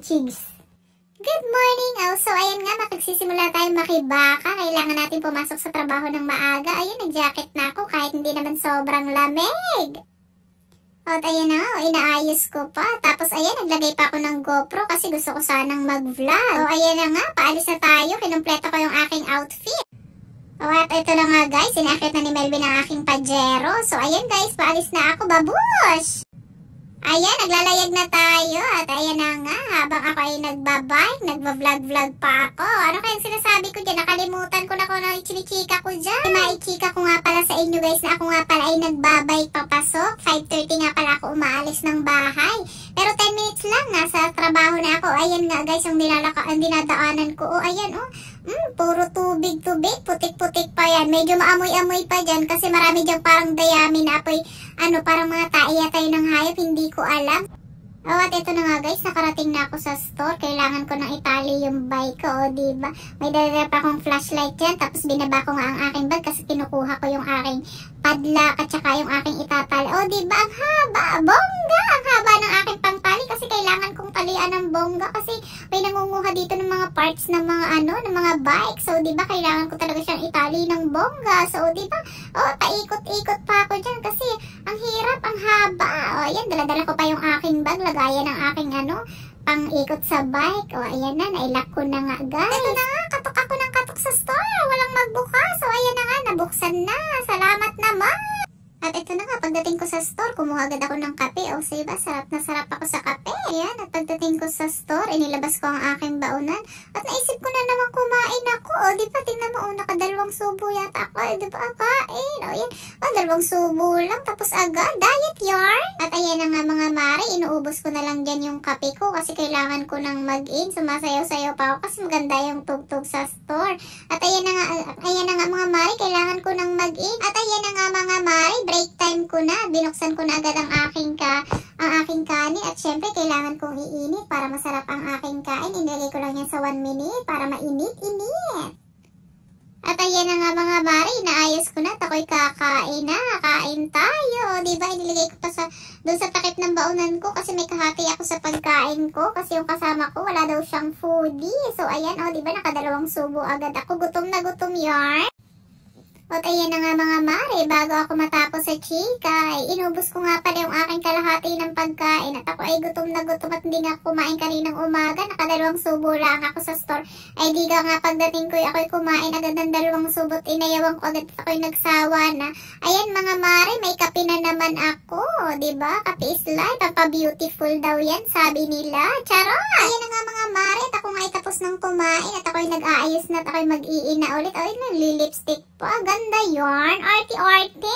ng Good morning! Also, oh, ayan nga, makagsisimula tayo makibaka. Kailangan natin pumasok sa trabaho ng maaga. Ayun, nag-jacket na ako kahit hindi naman sobrang lamig. At ayan na, oh, inaayos ko pa. Tapos ayan, naglagay pa ako ng GoPro kasi gusto ko sanang mag-vlog. O oh, ayan na nga, paalis na tayo. Kinumpleto ko yung aking outfit. O oh, at ito na nga guys, inakit na ni Melvin ang aking pajero. So ayan guys, paalis na ako, babush! Ayan, naglalayag na tayo at ayan na nga, habang ako ay nagbabike, nagbablog-vlog pa ako. Ano kayang sinasabi ko dyan? Nakalimutan ko na ko ano ichinichika ko dyan. Maichika ko nga pala sa inyo guys na ako nga pala ay nagbabike papasok. 5.30 nga pala ako umaalis ng bahay ayan nga guys ang dinalaka, ang dinadaanan ko. Oh, ayan oh. Mm, puro tubig-tubig, putik-putik pa yan. Medyo maamoy-amoy pa diyan kasi marami diyang parang dayami na apoy. Ano, parang mga taiya tayo ng hayop, hindi ko alam. Oh, at ito na nga guys, nakarating na ako sa store. Kailangan ko ng itali yung bike ko, o oh, diba? May dala pa akong flashlight dyan, tapos binaba ko nga ang aking bag kasi kinukuha ko yung aking padla at saka yung aking itatali. Oh, di ba? Ang haba, bongga! Ang haba ng aking tanghalian ng bongga kasi may nangunguha dito ng mga parts ng mga ano, ng mga bike. So, di ba, kailangan ko talaga siyang itali ng bongga. So, di ba, oh, paikot-ikot pa ako dyan kasi ang hirap, ang haba. O, oh, ayan, daladala ko pa yung aking bag, lagayan ng aking ano, pang ikot sa bike. O, oh, ayan na, nailak ko na nga, guys. Ito na nga, katok ako ng katok sa store. Walang magbukas. So, oh, ayan na nga, nabuksan na. Salamat naman. At ito na nga, pagdating ko sa store, kumuha agad ako ng kape. O, oh, sa iba, sarap na sarap ako sa kape. Ayan, at pagdating ko sa store, inilabas ko ang aking baunan. At naisip ko na naman kumain ako. O, oh, di ba, tingnan mo, o, oh, nakadalawang subo yata ako. Eh, di ba, kain. O, yan. O, dalawang subo lang. Tapos agad, diet yarn. At ayan na nga mga mare, inuubos ko na lang dyan yung kape ko kasi kailangan ko nang mag-in. Sumasayaw-sayaw pa ako kasi maganda yung tugtog sa store. At ayan na nga, ayan na nga mga mare, kailangan ko nang mag-in. At ayan na nga mga mare, break break time ko na, binuksan ko na agad ang aking ka ang aking kanin at syempre kailangan kong iinit para masarap ang aking kain. Inilagay ko lang yan sa 1 minute para mainit-init. At ayan na nga mga bari, naayos ko na takoy kakain na. Kain tayo, di ba? Inilagay ko pa sa, doon sa takip ng baunan ko kasi may kahati ako sa pagkain ko kasi yung kasama ko wala daw siyang foodie. So ayan, oh, diba ba? Nakadalawang subo agad ako. Gutom na gutom yarn. At ayan na nga mga mare, bago ako matapos sa chika, ay inubos ko nga pala yung aking kalahati ng pagkain at ako ay gutom na gutom at hindi nga kumain kaninang umaga, nakadalawang subo lang ako sa store. Ay di ka nga pagdating ko ako'y kumain agad ng dalawang subot, inayawan ko agad ako'y nagsawa na. Ayan mga mare, may kape na naman ako, ba diba? Kape is life, pampabeautiful daw yan, sabi nila. Charot! Ayan na nga mga mare, at ako nga ay tapos ng kumain at ako'y nag-aayos na at ako'y mag-iina ulit. Ay, nalilipstick pa, agad Maganda yon Arte-arte.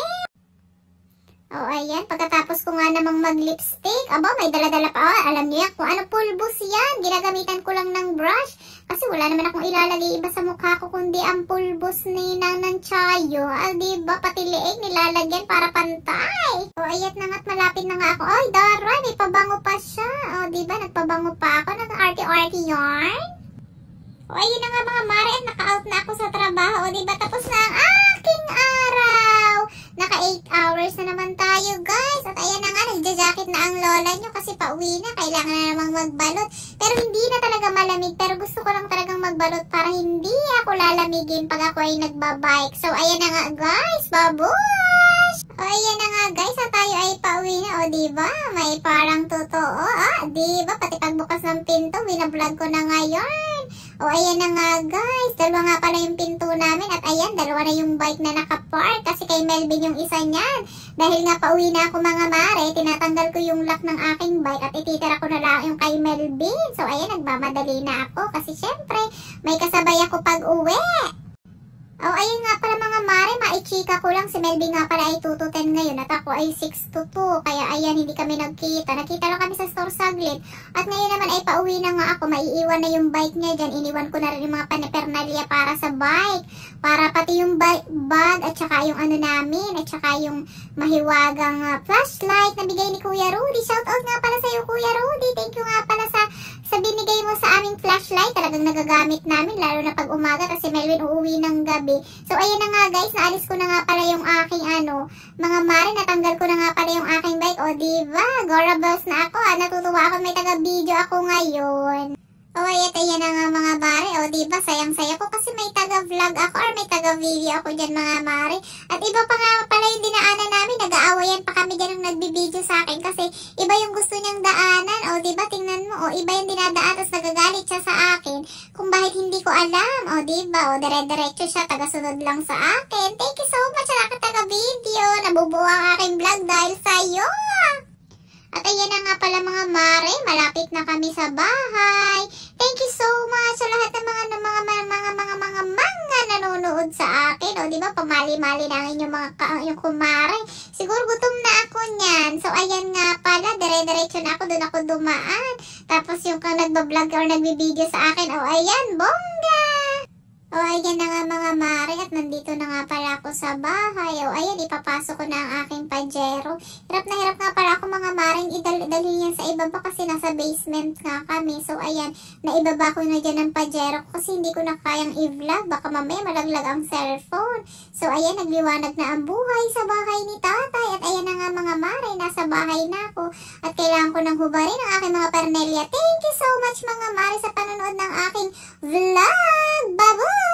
O, oh, ayan. Pagkatapos ko nga namang mag-lipstick, abo, may dala-dala pa. Oh, alam niyo yan kung ano pulbos yan. Ginagamitan ko lang ng brush. Kasi wala naman akong ilalagay iba sa mukha ko, kundi ang pulbos ni Nanang Chayo. Ah, diba? Pati liig nilalagyan para pantay. O, oh, ayan na nga't malapit na nga ako. Ay, Dara, may pabango pa siya. O, oh, diba? Nagpabango pa ako. ng arte arte yarn. O, ayun na nga mga mare, naka-out na ako sa trabaho. O, diba? Tapos na ang, ah! aking araw. Naka 8 hours na naman tayo guys. At ayan na nga, nagja-jacket na ang lola nyo kasi pauwi na. Kailangan na namang magbalot. Pero hindi na talaga malamig. Pero gusto ko lang talagang magbalot para hindi ako lalamigin pag ako ay nagbabike. So ayan na nga guys, babush! O ayan na nga guys, at tayo ay pauwi na. O diba, may parang totoo. Ah, diba, pati pagbukas ng pinto, winablog ko na ngayon. O ayan na nga guys, dalawa nga pala yung pinto namin ayan, dalawa na yung bike na nakapark kasi kay Melvin yung isa niyan. Dahil nga pauwi na ako mga mare, tinatanggal ko yung lock ng aking bike at ititira ko na lang yung kay Melvin. So ayan, nagmamadali na ako kasi syempre may kasabay ako pag uwi. Oh, ayun nga pala mga mare, maichika ko lang si Melvin nga pala ay tutuloy ngayon at ako ay 6 Kaya ayan, hindi kami nagkita. Nakita lang kami sa store saglit. At ngayon naman ay pauwi na nga ako. Maiiwan na yung bike niya dyan. Iniwan ko na rin yung mga panapernalia para sa bike. Para pati yung bag at saka yung ano namin. At saka yung mahiwagang uh, flashlight na bigay ni Kuya Rudy. Shout out nga pala sa iyo Kuya Rudy. Thank you nga pala sa, sa binigay mo sa aming flashlight. Talagang nagagamit namin. Lalo na yun, uuwi ng gabi. So, ayan na nga guys, naalis ko na nga pala yung aking ano, mga mare, natanggal ko na nga pala yung aking bike. O, diba? Gorables na ako ha. Ah. Natutuwa ako may taga-video ako ngayon. Oh, ayan, ayan na nga mga mare. O, oh, diba? Sayang-saya ko kasi may taga-vlog ako or may taga-video ako dyan mga mare. At iba pa nga pala yung dinaanan namin. Nag-aawayan pa kami dyan nung nagbibideo sa akin kasi iba yung gusto niyang daanan. O, oh, diba? Tingnan mo. O, oh, iba yung dinadaan tapos nagagalit siya sa akin kung bakit hindi ko alam. O, diba? O, dire-diretso siya. Tagasunod lang sa akin. Thank you so much sa taga-video. Nabubuo ang aking vlog dahil sa'yo. At ayan na nga pala mga mare. Malapit na kami sa bahay. Thank you so much sa lahat ng mga ng ano, mga mga mga mga mga, mga nanonood sa akin. O, di ba? Pamali-mali na ang inyong mga ka, yung kumare. Siguro gutom na ako niyan. So, ayan nga pala. Dire-diretso na ako. Doon ako dumaan. Tapos yung kang nagbablog or nagbibideo sa akin. O, ayan. Bongga! O, ayan na nga mga mare. At nandito na nga pala ako sa bahay. O, ayan. Ipapasok ko na ang aking pajero. Hirap na hirap nga maring idal dalhin yan sa ibaba kasi nasa basement nga kami. So, ayan, naibaba ko na dyan ng pajero kasi hindi ko na kayang i-vlog. Baka mamaya malaglag ang cellphone. So, ayan, nagliwanag na ang buhay sa bahay ni tatay. At ayan na nga mga mare, nasa bahay na ako. At kailangan ko nang hubarin ang aking mga parnelia. Thank you so much mga mare sa panonood ng aking vlog. Baboy!